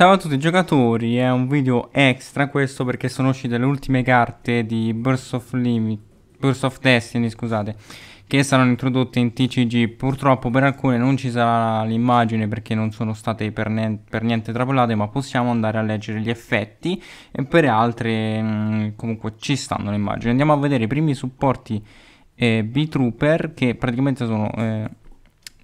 Ciao a tutti i giocatori, è un video extra questo perché sono uscite le ultime carte di Burst of, Limit, Burst of Destiny scusate, che saranno introdotte in TCG. Purtroppo per alcune non ci sarà l'immagine perché non sono state per, niente, per niente trapelate, ma possiamo andare a leggere gli effetti e per altre mh, mm, comunque ci stanno le immagini. Andiamo a vedere i primi supporti eh, B-Trooper che praticamente sono... Eh,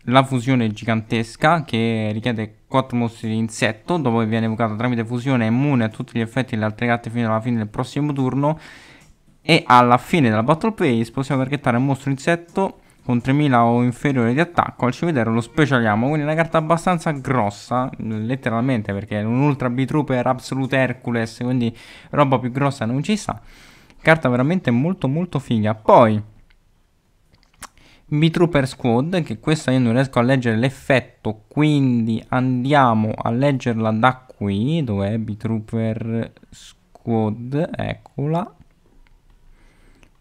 la fusione gigantesca che richiede 4 mostri di insetto, dopo che viene evocata tramite fusione è immune a tutti gli effetti delle altre carte fino alla fine del prossimo turno e alla fine della battle phase possiamo targettare un mostro insetto con 3000 o inferiore di attacco al cimitero lo specialiamo quindi è una carta abbastanza grossa letteralmente perché è un ultra b-trooper absolute Hercules quindi roba più grossa non ci sta carta veramente molto molto figa poi B-Trooper Squad, che questa io non riesco a leggere l'effetto, quindi andiamo a leggerla da qui, dov'è B-Trooper Squad, eccola.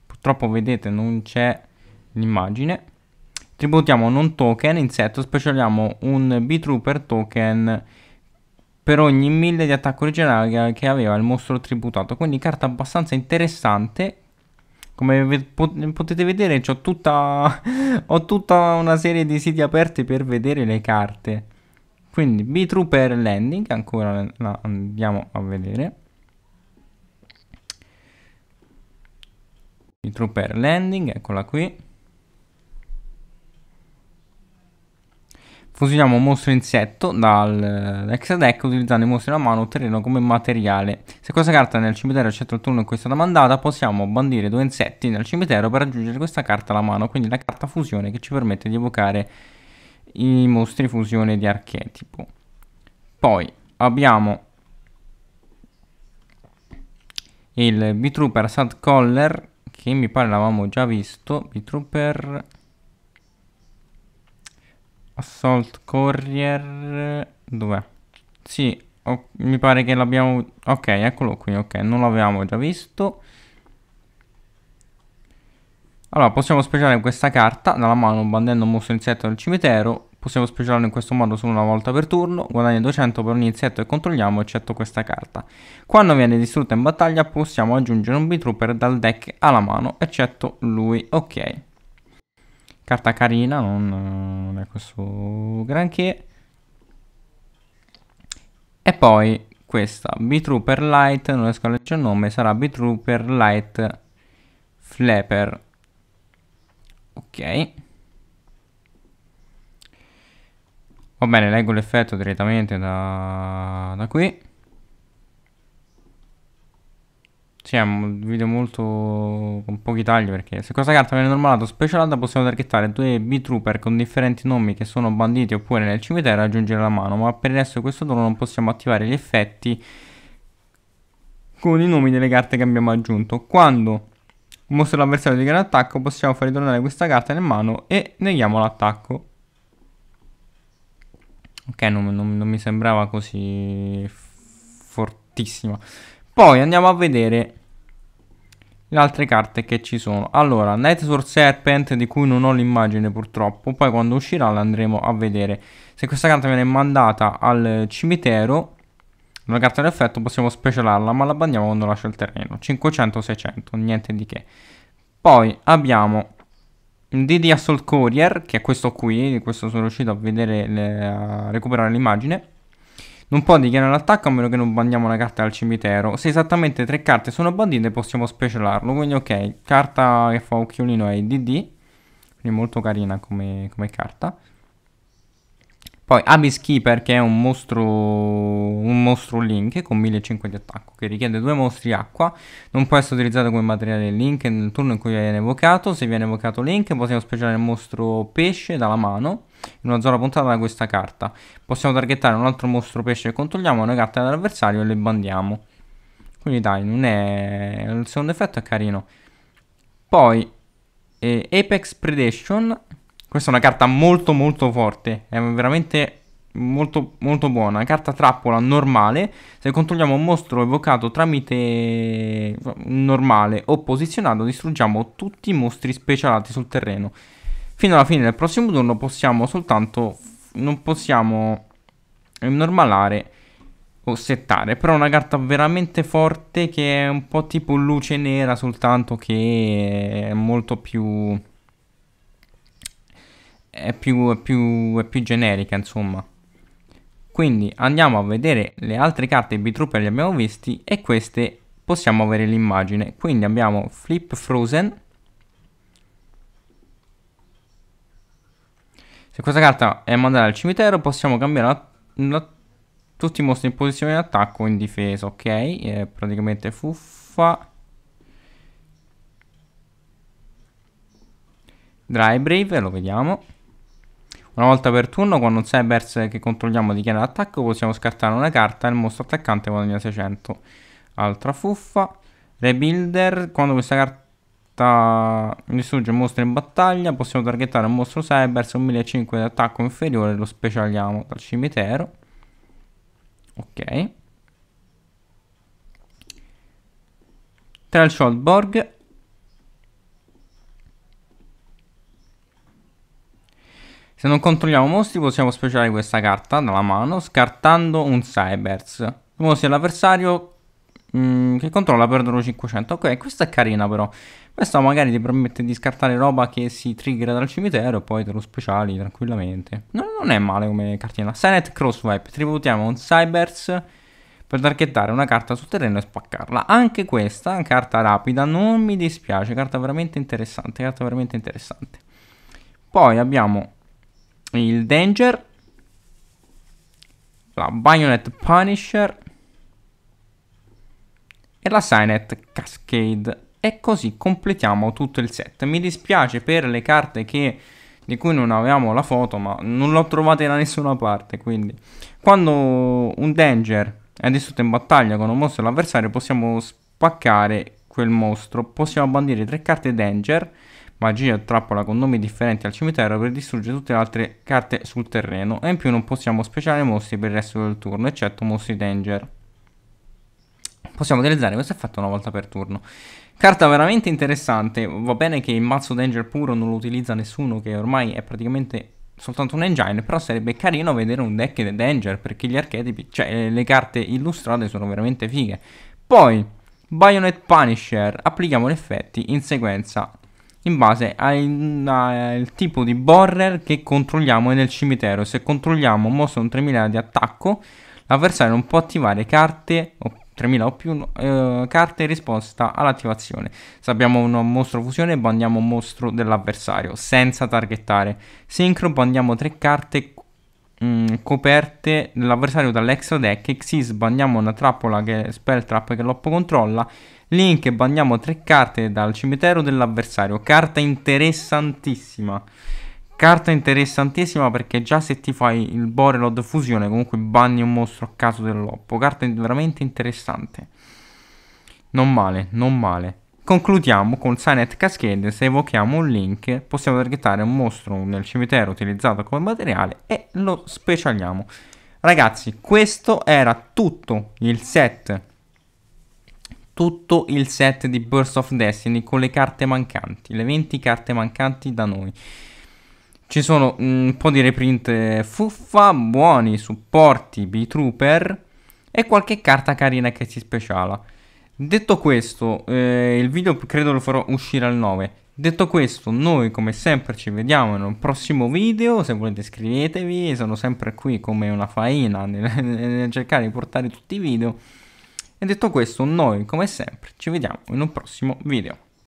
Purtroppo vedete non c'è l'immagine. Tributiamo non token, insetto, specialiamo un B-Trooper token per ogni 1000 di attacco originale che aveva il mostro tributato. Quindi carta abbastanza interessante come potete vedere ho tutta, ho tutta una serie di siti aperti per vedere le carte. Quindi B-Trooper Landing, ancora la andiamo a vedere. B-Trooper Landing, eccola qui. Fusioniamo un mostro insetto dall'extra deck utilizzando i mostri alla mano o terreno come materiale. Se questa carta nel cimitero accetta il turno in cui è stata mandata, possiamo bandire due insetti nel cimitero per aggiungere questa carta alla mano, quindi la carta fusione che ci permette di evocare i mostri fusione di archetipo. Poi abbiamo il B-Trooper Sad Collar, che mi pare l'avevamo già visto, B-Trooper Assault Courier... Dov'è? Sì, oh, mi pare che l'abbiamo... Ok, eccolo qui, ok, non l'avevamo già visto. Allora, possiamo speciare questa carta dalla mano bandendo un mostro insetto del cimitero. Possiamo speciarlo in questo modo solo una volta per turno, guadagna 200 per ogni insetto che controlliamo eccetto questa carta. Quando viene distrutta in battaglia possiamo aggiungere un B-Trooper dal deck alla mano, eccetto lui, ok. Carta carina, non, non è questo granché. E poi questa, B-Trooper Light, non riesco a leggere il nome, sarà B-Trooper Light Flapper. Ok. Va bene, leggo l'effetto direttamente da, da qui. Sì, è un video molto con pochi tagli perché se questa carta viene o specialata possiamo targettare due B-Trooper con differenti nomi che sono banditi oppure nel cimitero e aggiungere la mano, ma per il resto questo turno non possiamo attivare gli effetti con i nomi delle carte che abbiamo aggiunto. Quando un l'avversario di dichiara attacco, possiamo far ritornare questa carta in mano e neghiamo l'attacco. Ok, non, non, non mi sembrava così fortissima. Poi andiamo a vedere le altre carte che ci sono. Allora, Network Serpent, di cui non ho l'immagine purtroppo, poi quando uscirà l'andremo a vedere. Se questa carta viene mandata al cimitero, una carta d'effetto, possiamo specialarla, ma la bandiamo quando lascia il terreno. 500-600, niente di che. Poi abbiamo DD Assault Courier, che è questo qui, questo sono riuscito a vedere, le, a recuperare l'immagine. Non può dichiarare l'attacco a meno che non bandiamo una carta dal cimitero. Se esattamente tre carte sono bandite possiamo specialarlo. Quindi ok, carta che fa occhiolino è DD. Quindi molto carina come, come carta. Poi Abyss Keeper che è un mostro, un mostro Link con 1500 di attacco che richiede due mostri acqua, non può essere utilizzato come materiale Link nel turno in cui viene evocato, se viene evocato Link possiamo specialare il mostro pesce dalla mano in una zona puntata da questa carta. Possiamo targettare un altro mostro pesce che controlliamo, una carta dell'avversario e le bandiamo. Quindi dai, non è... il secondo effetto è carino. Poi, eh, Apex Predation. Questa è una carta molto molto forte, è veramente molto, molto buona. Carta trappola normale. Se controlliamo un mostro evocato tramite normale o posizionato, distruggiamo tutti i mostri specialati sul terreno. Fino alla fine del prossimo turno possiamo soltanto... Non possiamo normalare o settare. Però è una carta veramente forte che è un po' tipo luce nera soltanto che è molto più... È più, è più, è più generica insomma. Quindi andiamo a vedere le altre carte B-Trooper li abbiamo visti e queste possiamo avere l'immagine. Quindi abbiamo Flip Frozen Se questa carta è mandata al cimitero possiamo cambiare la, la, tutti i mostri in posizione di attacco o in difesa, ok? È praticamente fuffa. Dry Brave, lo vediamo. Una volta per turno, quando un Cybers che controlliamo dichiara l'attacco, possiamo scartare una carta e il mostro attaccante guadagna 600. Altra fuffa. Rebuilder, quando questa carta sta distrugge mostri in battaglia, possiamo targettare un mostro cyber, se un 1005 di attacco inferiore lo specialiamo dal cimitero. Ok. Trelshot Borg. Se non controlliamo mostri possiamo speciare questa carta dalla mano scartando un Cybers. I mostri dell'avversario mm, che controlla perdono 500. Ok, questa è carina però. Questo magari ti permette di scartare roba che si trigger dal cimitero e poi te lo speciali tranquillamente. No, non è male come cartina. Silent Crosswipe, tributiamo un Cybers per targettare una carta sul terreno e spaccarla. Anche questa, carta rapida, non mi dispiace, carta veramente interessante, carta veramente interessante. Poi abbiamo il Danger, la Bayonet Punisher e la Signet Cascade e così completiamo tutto il set. Mi dispiace per le carte che, di cui non avevamo la foto, ma non l'ho trovata da nessuna parte, quindi quando un danger è distrutto in battaglia con un mostro dell'avversario possiamo spaccare quel mostro. Possiamo bandire tre carte danger, magia o trappola con nomi differenti al cimitero per distruggere tutte le altre carte sul terreno e in più non possiamo speciare mostri per il resto del turno, eccetto mostri danger. Possiamo utilizzare questo effetto una volta per turno. Carta veramente interessante, va bene che il mazzo Danger puro non lo utilizza nessuno, che ormai è praticamente soltanto un engine, però sarebbe carino vedere un deck di Danger, perché gli archetipi, cioè eh, le carte illustrate sono veramente fighe. Poi, Bayonet Punisher, applichiamo gli effetti in sequenza in base al tipo di borrer che controlliamo nel cimitero. Se controlliamo un mostro con 3000 di attacco, l'avversario non può attivare carte o 3000 o più eh, carte risposta all'attivazione. Se abbiamo un mostro fusione, bandiamo un mostro dell'avversario senza targettare. Sincro, bandiamo 3 carte mh, mm, coperte dell'avversario dall'extra deck. Xyz, bandiamo una trappola che spell trap che l'oppo controlla. Link, bandiamo 3 carte dal cimitero dell'avversario. Carta interessantissima. Carta interessantissima perché già se ti fai il Borelod fusione comunque banni un mostro a caso dell'oppo. Carta veramente interessante. Non male, non male. Concludiamo con Sinet Cascade, se evochiamo un link possiamo targettare un mostro nel cimitero utilizzato come materiale e lo specialiamo. Ragazzi, questo era tutto il set, tutto il set di Burst of Destiny con le carte mancanti, le 20 carte mancanti da noi. Ci sono mm, un po' di reprint eh, fuffa, buoni supporti B-Trooper e qualche carta carina che si speciala. Detto questo, eh, il video credo lo farò uscire al 9. Detto questo, noi come sempre ci vediamo in un prossimo video, se volete iscrivetevi, sono sempre qui come una faina nel, nel cercare di portare tutti i video. E detto questo, noi come sempre ci vediamo in un prossimo video.